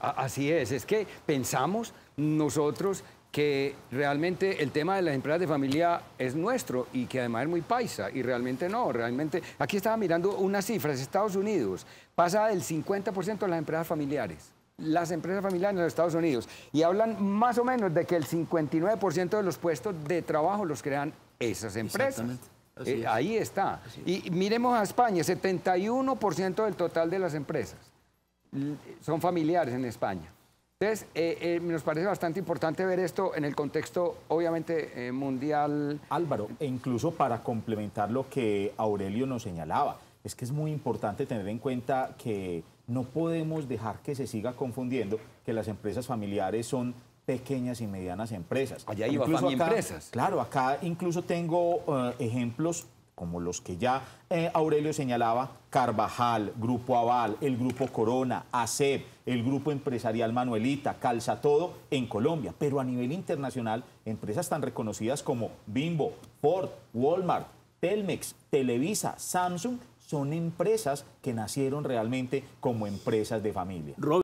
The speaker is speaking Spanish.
Así es, es que pensamos nosotros que realmente el tema de las empresas de familia es nuestro y que además es muy paisa y realmente no, realmente aquí estaba mirando unas cifras, Estados Unidos pasa del 50% de las empresas familiares las empresas familiares en los Estados Unidos y hablan más o menos de que el 59% de los puestos de trabajo los crean esas empresas. Eh, ahí está. Y miremos a España, 71% del total de las empresas son familiares en España. Entonces, eh, eh, nos parece bastante importante ver esto en el contexto, obviamente, eh, mundial. Álvaro, e incluso para complementar lo que Aurelio nos señalaba, es que es muy importante tener en cuenta que no podemos dejar que se siga confundiendo que las empresas familiares son pequeñas y medianas empresas. Allá iba Empresas. Claro, acá incluso tengo ejemplos como los que ya eh, Aurelio señalaba, Carvajal, Grupo Aval, el Grupo Corona, ACEP, el Grupo Empresarial Manuelita, Calza Todo en Colombia, pero a nivel internacional, empresas tan reconocidas como Bimbo, Ford, Walmart, Telmex, Televisa, Samsung, son empresas que nacieron realmente como empresas de familia.